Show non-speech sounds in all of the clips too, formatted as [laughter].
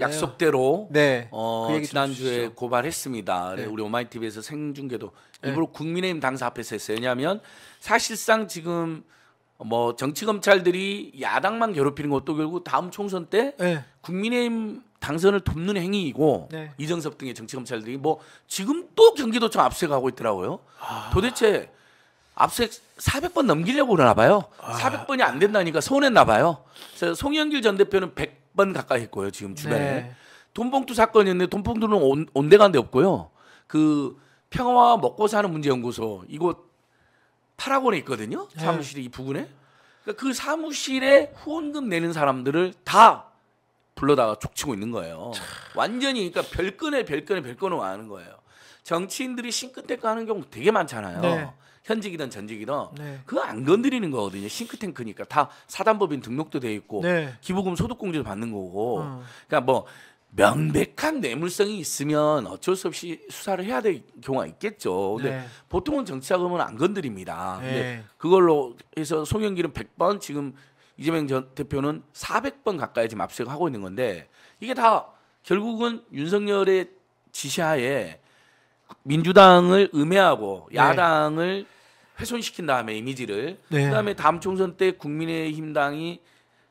약속대로 네, 어, 그 지난주에 고발했습니다. 네. 네. 우리 오마이티비에서 생중계도 네. 일부러 국민의힘 당사 앞에서 했어요. 왜냐하면 사실상 지금 뭐 정치 검찰들이 야당만 괴롭히는 것도 결국 다음 총선 때 네. 국민의힘 당선을 돕는 행위이고 네. 이정섭 등의 정치 검찰들이 뭐 지금 또 경기도청 압수가고 있더라고요. 아. 도대체 압수액 400번 넘기려고 그러나 봐요. 아. 400번이 안 된다니까 서운했나 봐요. 그래서 송영길 전 대표는 100번 가까이 했고요. 지금 주변에 네. 돈봉투 사건이었는데 돈봉투는 온, 온데간데 없고요. 그 평화와 먹고 사는 문제 연구소 이곳 파라곤에 있거든요. 네. 사무실이 이 부근에. 그러니까 그 사무실에 후원금 내는 사람들을 다 불러다가 족치고 있는 거예요. 참. 완전히 그러니까 별건에 별건에 별건을 와는 거예요. 정치인들이 신끝에 까는 경우 되게 많잖아요. 네. 현직이든 전직이든 네. 그거 안 건드리는 거거든요. 싱크탱크니까 다 사단법인 등록도 돼 있고 네. 기부금 소득공제도 받는 거고. 음. 그러니까 뭐 명백한 뇌물성이 있으면 어쩔 수 없이 수사를 해야 될 경우가 있겠죠. 근데 네. 보통은 정치자금은 안 건드립니다. 네. 근데 그걸로 해서 송영길은 100번 지금 이재명 전 대표는 400번 가까이 지금 압수하고 수색 있는 건데 이게 다 결국은 윤석열의 지시하에 민주당을 음해하고 네. 야당을 훼손시킨 다음에 이미지를 네. 그다음에 다음 총선 때 국민의힘당이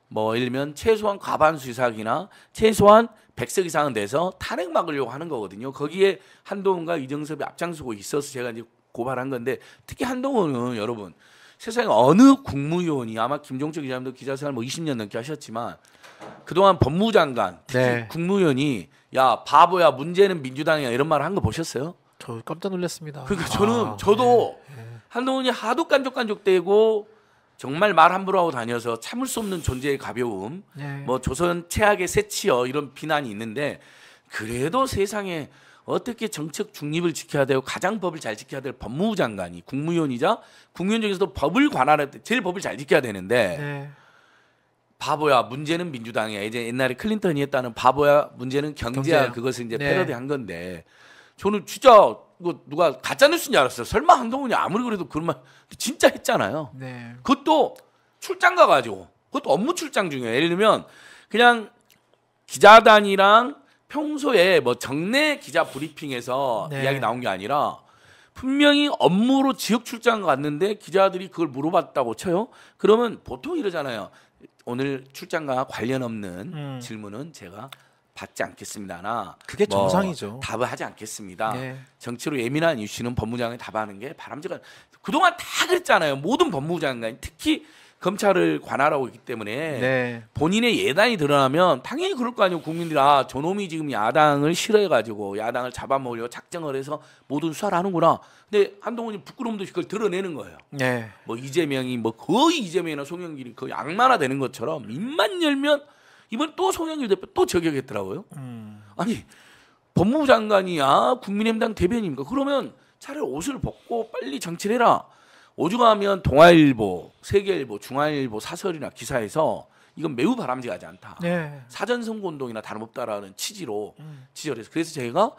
뭐 예를 들면 최소한 과반수 이상이나 최소한 100석 이상은 돼서 탄핵 막으려고 하는 거거든요. 거기에 한동훈과 이정섭이 앞장서고 있어서 제가 이제 고발한 건데 특히 한동훈은 여러분 세상에 어느 국무위원이 아마 김종철 기자님도 기자생활 뭐 20년 넘게 하셨지만 그동안 법무장관 특히 네. 국무위원이 야 바보야 문제는 민주당이야 이런 말을 한 거 보셨어요? 저 깜짝 놀랐습니다. 그러니까 저는 아, 저도 네. 네. 한동훈이 하도 깐족깐족대고 정말 말 함부로 하고 다녀서 참을 수 없는 존재의 가벼움, 네. 뭐 조선 최악의 새치어 이런 비난이 있는데 그래도 세상에 어떻게 정책 중립을 지켜야 되고 가장 법을 잘 지켜야 될 법무부 장관이 국무위원이자 국무위원 중에서도 법을 관할할 때 제일 법을 잘 지켜야 되는데 네. 바보야 문제는 민주당이야 이제 옛날에 클린턴이 했다는 바보야 문제는 경제야 경제요. 그것을 이제 네. 패러디한 건데 저는 진짜 이거 그 누가 가짜 뉴스인 줄 알았어요. 설마 한동훈이 아무리 그래도 그런 말 진짜 했잖아요. 네. 그것도 출장 가가지고 그것도 업무 출장 중에 예를 들면 그냥 기자단이랑 평소에 뭐 정례 기자 브리핑에서 네. 이야기 나온 게 아니라 분명히 업무로 지역 출장 갔는데 기자들이 그걸 물어봤다고 쳐요. 그러면 보통 이러잖아요. 오늘 출장과 관련 없는 음. 질문은 제가 받지 않겠습니다나 그게 뭐 정상이죠. 답을 하지 않겠습니다. 네. 정치로 예민한 이슈는 법무장관이 답하는 게 바람직한. 그동안 다 그랬잖아요. 모든 법무장관이 특히 검찰을 관할하고 있기 때문에 네. 본인의 예단이 드러나면 당연히 그럴 거 아니에요. 국민들이 아 저놈이 지금 야당을 싫어해가지고 야당을 잡아먹으려 작정을 해서 모든 수사를 하는구나. 근데 한동훈이 부끄러움도 그걸 드러내는 거예요. 네. 뭐 이재명이 뭐 거의 이재명이나 송영길이 거의 악마나 되는 것처럼 입만 열면 이번에 또 송영길 대표 또 저격했더라고요. 음. 아니 법무부 장관이야 국민의힘당 대변인입니까? 그러면 차라리 옷을 벗고 빨리 정치를 해라. 오죽하면 동아일보, 세계일보, 중앙일보 사설이나 기사에서 이건 매우 바람직하지 않다. 네. 사전 선거 운동이나 다름없다라는 취지로 음. 지적해서 그래서 제가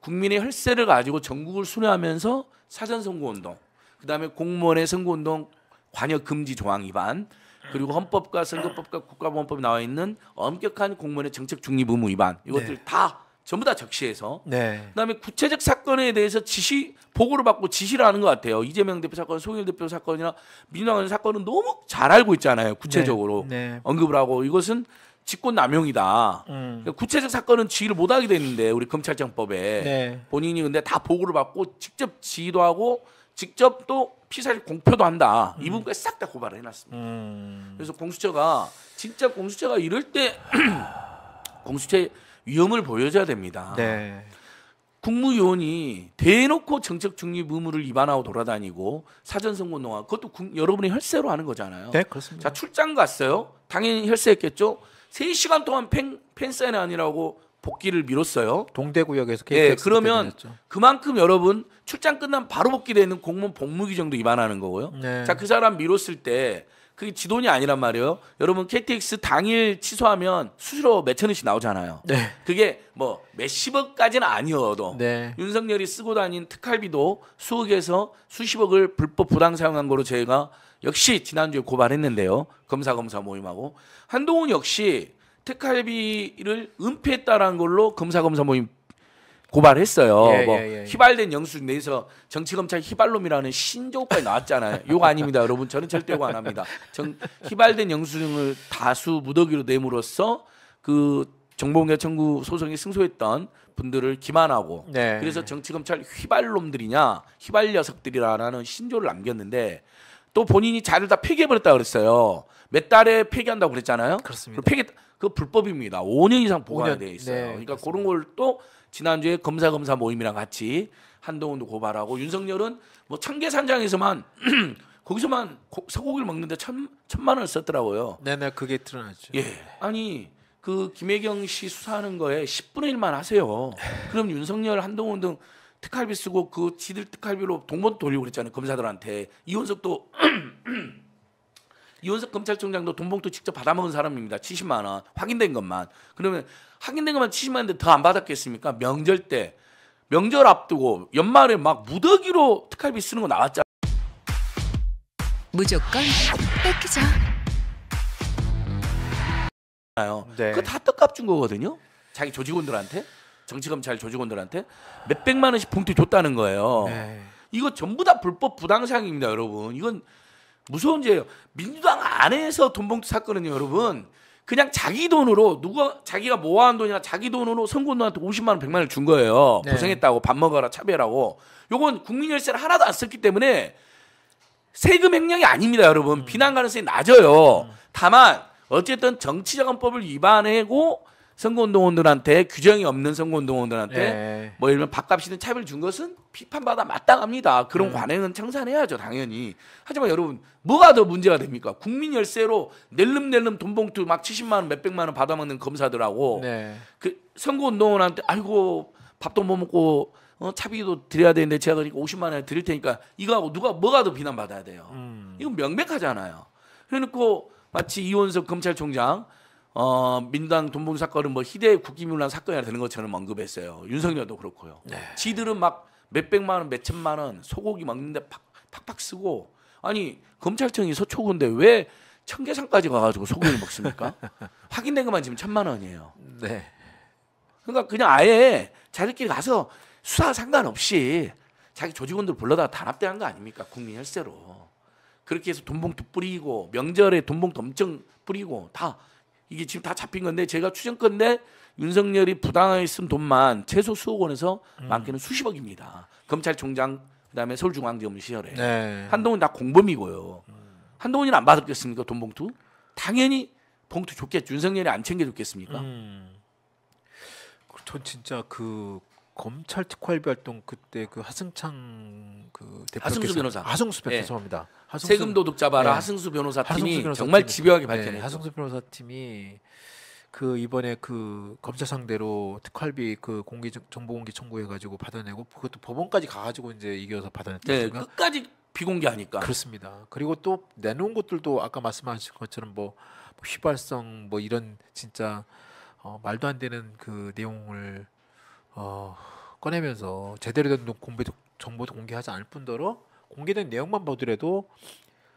국민의 혈세를 가지고 전국을 순회하면서 사전 선거 운동, 그다음에 공무원의 선거 운동 관여 금지 조항 위반, 그리고 헌법과 선거법과 국가보안법이 나와 있는 엄격한 공무원의 정책 중립 의무 위반 이것들 네. 다 전부 다 적시해서 네. 그다음에 구체적 사건에 대해서 지시 보고를 받고 지시를 하는 것 같아요. 이재명 대표 사건, 송일 대표 사건이나 민주당 사건은 너무 잘 알고 있잖아요. 구체적으로 네. 네. 언급을 하고 이것은 직권 남용이다. 음. 그러니까 구체적 사건은 지휘를 못 하게 되는데 우리 검찰청법에 네. 본인이 근데 다 보고를 받고 직접 지휘도 하고 직접 또 피살 공표도 한다. 이분까싹다 음. 고발을 해놨습니다. 음. 그래서 공수처가 진짜 공수처가 이럴 때 [clears throat] 공수처의 위험을 보여줘야 됩니다. 네. 국무위원이 대놓고 정책 중립 의무를 위반하고 돌아다니고 사전 선거운동 그것도 국, 여러분이 혈세로 하는 거잖아요. 네, 그렇습니다. 자, 출장 갔어요. 당연히 혈세했겠죠. 세시간 동안 팬, 팬사인 아니라고 복귀를 미뤘어요. 동대 구역에서 예, 그러면 그만큼 여러분 출장 끝난 바로 복귀되는 공무원 복무 규정도 위반하는 거고요. 네. 자그 사람 미뤘을 때 그게 지돈이 아니란 말이에요. 여러분 KTX 당일 취소하면 수수료 몇천 원씩 나오잖아요. 네. 그게 뭐 몇십억까지는 아니어도 네. 윤석열이 쓰고 다닌 특활비도 수억에서 수십억을 불법 부당 사용한 거로 저희가 역시 지난주에 고발했는데요. 검사 검사 모임하고 한동훈 역시 특활비를 은폐했다라는 걸로 검사검사 모임 고발했어요. 예, 뭐 예, 예, 휘발된 영수증 내에서 정치검찰 휘발놈이라는 신조까지 나왔잖아요. [laughs] 요거 아닙니다, 여러분. 저는 절대 요거 안 합니다. 정, 휘발된 영수증을 다수 무더기로 내므로써 그정봉공 청구 소송에 승소했던 분들을 기만하고 네. 그래서 정치검찰 휘발놈들이냐 휘발 녀석들이라는 신조를 남겼는데 또 본인이 자료를 다 폐기해버렸다 그랬어요. 몇 달에 폐기한다고 그랬잖아요. 그렇습니다. 폐기 그 불법입니다. 5년 이상 보관돼 있어요. 네, 그러니까 그렇습니다. 그런 걸 또 지난주에 검사 검사 모임이랑 같이 한동훈도 고발하고 윤석열은 뭐 청계산장에서만 [clears throat] 거기서만 고, 소고기를 먹는데 천 천만 원을 썼더라고요. 네네 그게 드러났죠. 예, 아니 그 김혜경 씨 수사하는 거에 10분의 1만 하세요. 그럼 윤석열, 한동훈 등 특할비 쓰고 그 지들 특할비로 동본 돌리고 그랬잖아요. 검사들한테. 이원석도 [clears throat] 이원석 검찰총장도 돈봉투 직접 받아먹은 사람입니다. 70만 원 확인된 것만. 그러면 확인된 것만 70만 원인데 더 안 받았겠습니까? 명절 때 명절 앞두고 연말에 막 무더기로 특할비 쓰는 거 나왔잖아요. 무조건 뺏기죠. 네. 네. 그거 다 떡값 준 거거든요. 자기 조직원들한테. 정치검찰 조직원들한테 몇 백만 원씩 봉투 줬다는 거예요. 네. 이거 전부 다 불법 부당사항입니다, 여러분. 이건 무서운 죄예요. 민주당 안에서 돈봉투 사건은요, 여러분. 그냥 자기 돈으로 누가 자기가 모아한 돈이나 자기 돈으로 선거운동한테 50만 원, 100만 원을 준 거예요. 네. 고생했다고 밥 먹어라, 차별하고. 요건 국민 열쇠를 하나도 안 썼기 때문에 세금 횡령이 아닙니다, 여러분. 음. 비난 가능성이 낮아요. 다만 어쨌든 정치자금법을 위반하고 선거운동원들한테 규정이 없는 선거운동원들한테 네. 뭐 예를 들면 밥값이든 차별 준 것은 비판받아 마땅합니다. 그런 네. 관행은 청산해야죠, 당연히. 하지만 여러분 뭐가 더 문제가 됩니까? 국민 열세로 낼름낼름 돈봉투 막 70만 원, 몇백만 원 받아먹는 검사들하고 네. 그 선거운동원한테 아이고 밥도 못 먹고 어, 차비도 드려야 되는데 제가 그러니까 50만 원 드릴 테니까 이거하고 누가 뭐가 더 비난받아야 돼요. 음. 이건 명백하잖아요. 그래놓고 마치 이원석 검찰총장 어, 민당 돈봉 사건은 뭐 희대의 국기문란 사건이 되는 것처럼 언급했어요. 윤석열도 그렇고요. 네. 지들은 막 몇백만 원, 몇천만 원 소고기 먹는데 팍, 팍팍 쓰고 아니 검찰청이 서초구인데 왜 청계산까지 가가지고 소고기를 먹습니까? [laughs] 확인된 것만 지금 천만 원이에요. 네. 그러니까 그냥 아예 자기끼리 들 가서 수사 상관없이 자기 조직원들 불러다 단합대한 거 아닙니까? 국민 혈세로. 그렇게 해서 돈봉투 뿌리고 명절에 돈봉투 엄청 뿌리고 다 이게 지금 다 잡힌 건데 제가 추정 건데 윤석열이 부당하게 쓴 돈만 최소 수억 원에서 음. 많게는 수십억입니다. 검찰총장 그다음에 서울중앙지검 시절에 네. 한동훈 다 공범이고요. 한동훈이 안 받았겠습니까 돈 봉투? 당연히 봉투 좋겠죠 윤석열이 안 챙겨줬겠습니까? 음. 전 진짜 그 검찰 특활비활동 그때 그 하승창 그대표께 하승수 변호사 하승수 변호사 예. 죄송합니다. 하승수, 세금 도둑 잡아라 네. 하승수 변호사 팀이 하승수 변호사 정말 팀이, 집요하게 예, 밝혀냈죠. 하승수 변호사 팀이 그 이번에 그 검찰 상대로 특활비 그 공개 정보 공개 청구해 가지고 받아내고 그것도 법원까지 가 가지고 이제 이겨서 받아냈다. 네, 끝까지 비공개하니까. 그렇습니다. 그리고 또 내놓은 것들도 아까 말씀하신 것처럼 뭐, 뭐 휘발성 뭐 이런 진짜 어, 말도 안 되는 그 내용을 어, 꺼내면서 제대로 된공부 정보도 공개하지 않을 뿐더러 공개된 내용만 보더라도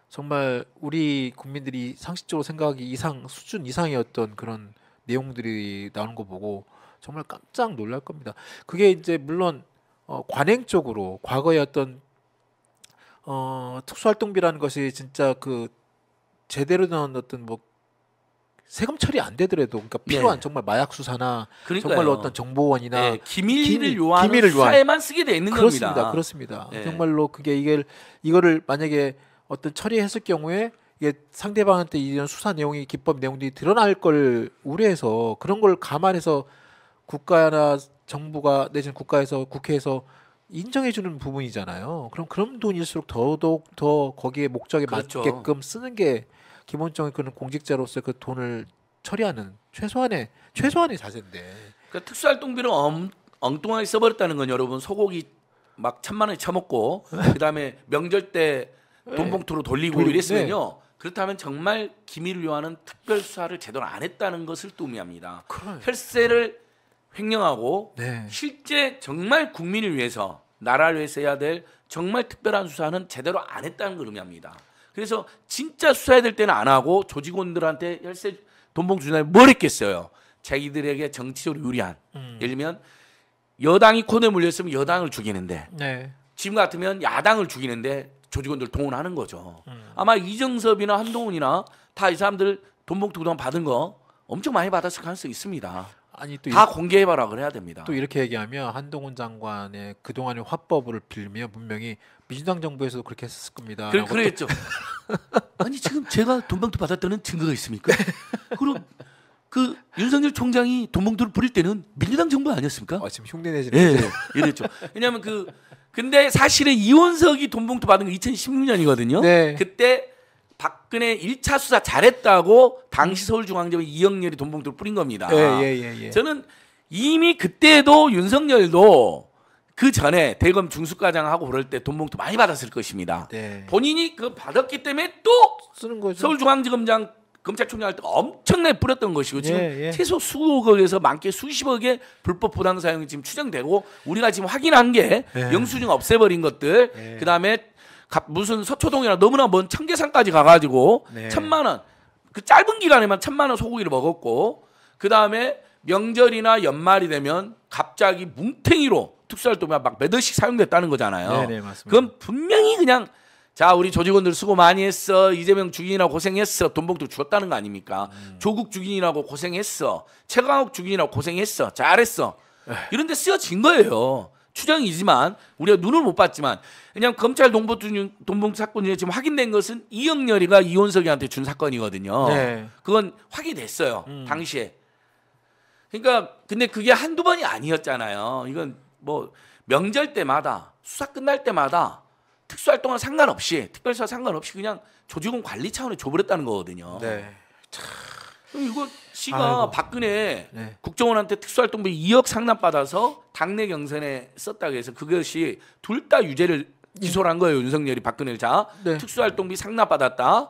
정말 우리 국민들이 상식적으로 생각하기 이상 수준 이상이었던 그런 내용들이 나오는 거 보고 정말 깜짝 놀랄 겁니다. 그게 이제 물론 어, 관행적으로 과거의 어떤 어, 특수활동비라는 것이 진짜 그 제대로 된 어떤 뭐 세금 처리 안 되더라도 그러니까 네. 필요한 네. 정말 마약 수사나 그러니까요. 정말로 어떤 정보원이나 네. 기밀을 요하는 기밀을 수사에만 쓰게 돼 있는 그렇습니다. 겁니다. 그렇습니다. 네. 정말로 그게 이게 이거를 만약에 어떤 처리했을 경우에 이게 상대방한테 이런 수사 내용이 기법 내용들이 드러날 걸 우려해서 그런 걸 감안해서 국가나 정부가 내지는 국가에서 국회에서 인정해주는 부분이잖아요. 그럼 그런 돈일수록 더더욱 더 거기에 목적에 그렇죠. 맞게끔 쓰는 게 기본적인 그런 공직자로서 그 돈을 처리하는 최소한의 최소한의 자세인데. 그러니까 특수활동비를 엄, 엉뚱하게 써버렸다는 건 여러분 소고기 막 천만 원에 처먹고 네. 그다음에 명절 때 네. 돈봉투로 돌리고 돌리, 이랬으면요. 네. 그렇다면 정말 기밀을 요하는 특별 수사를 제대로 안 했다는 것을 또 의미합니다. 그래요. 혈세를 횡령하고 네. 실제 정말 국민을 위해서 나라를 위해서 해야 될 정말 특별한 수사는 제대로 안 했다는 걸 의미합니다. 그래서 진짜 수사해야 될 때는 안 하고 조직원들한테 열쇠 돈봉투 준에뭘 했겠어요? 자기들에게 정치적으로 유리한. 음. 예를 들면 여당이 코너에 물렸으면 여당을 죽이는데 네. 지금 같으면 야당을 죽이는데 조직원들 동원하는 거죠. 음. 아마 이정섭이나 한동훈이나 다 이 사람들 돈봉투 그동안 받은 거 엄청 많이 받았을 가능성이 있습니다. 아니 또 다 공개해봐라 그래야 됩니다. 또 이렇게 얘기하면 한동훈 장관의 그동안의 화법을 빌며 분명히 민주당 정부에서도 그렇게 했을 겁니다. 그래, 그랬죠. [laughs] 아니 지금 제가 돈봉투 받았다는 증거가 있습니까? 네. 그럼 그 윤석열 총장이 돈봉투를 부릴 때는 민주당 정부 아니었습니까? 아, 지금 흉내 내시는 예, 네, 이랬죠. 왜냐하면 그 근데 사실은 이원석이 돈봉투 받은 거 2016년이거든요. 네. 그때 박근혜 1차 수사 잘했다고 당시 서울중앙지검 이영렬이 돈봉투를 뿌린 겁니다. 예, 예, 예, 예, 저는 이미 그때도 윤석열도 그 전에 대검 중수과장하고 그럴 때 돈봉투 많이 받았을 것입니다. 네. 본인이 그 받았기 때문에 또 쓰는 거죠. 서울중앙지검장 검찰총장할 때 엄청나게 뿌렸던 것이고 지금 예, 예. 최소 수억에서 많게 수십억의 불법 부당 사용이 지금 추정되고 우리가 지금 확인한 게 예. 영수증 없애버린 것들 예. 그다음에 무슨 서초동이나 너무나 먼 청계산까지 가가지고 네. 천만 원그 짧은 기간에만 천만 원 소고기를 먹었고 그 다음에 명절이나 연말이 되면 갑자기 뭉탱이로 특수활동비가막 몇억씩 사용됐다는 거잖아요. 네네, 네, 맞습니다. 그건 분명히 그냥 자 우리 조직원들 수고 많이 했어 이재명 죽인이라고 고생했어 돈봉투 줬다는 거 아닙니까? 음. 조국 죽인이라고 고생했어 최강욱 죽인이라고 고생했어 잘했어 네. 이런데 쓰여진 거예요. 추정이지만 우리가 눈을 못 봤지만 그냥 검찰 동보 동봉 사건 중에 지금 확인된 것은 이영렬이가 이혼석이한테 준 사건이거든요. 네. 그건 확인됐어요 음. 당시에. 그러니까 근데 그게 한두 번이 아니었잖아요. 이건 뭐 명절 때마다 수사 끝날 때마다 특수활동은 상관없이 특별수사 상관없이 그냥 조직원 관리 차원에 줘버렸다는 거거든요. 네. 참. 이거 씨가 아이고. 박근혜 네. 국정원한테 특수활동비 2억 상납 받아서 당내 경선에 썼다고 해서 그것이 둘 다 유죄를 기소를 한 거예요. 윤석열이 박근혜를 자 네. 특수활동비 상납 받았다.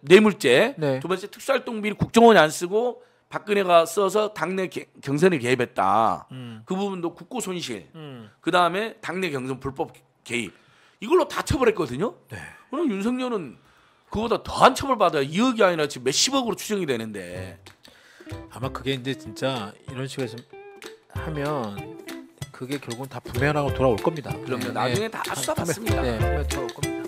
뇌물죄. 네, 네, 네. 두 번째 특수활동비를 국정원이 안 쓰고 박근혜가 써서 당내 개, 경선에 개입했다. 음. 그 부분도 국고 손실. 음. 그 다음에 당내 경선 불법 개입. 이걸로 다 처벌했거든요. 네. 그럼 윤석열은 그보다 더한 처벌 받아요. 2억이 아니라 지금 몇십억으로 추정이 되는데 아마 그게 이제 진짜 이런 식으로 해 하면 그게 결국은 다 부메랑으로 돌아올 겁니다. 그럼요. 네, 나중에 다 네. 수사 받습니다. 네, 부메 돌아올 겁니다.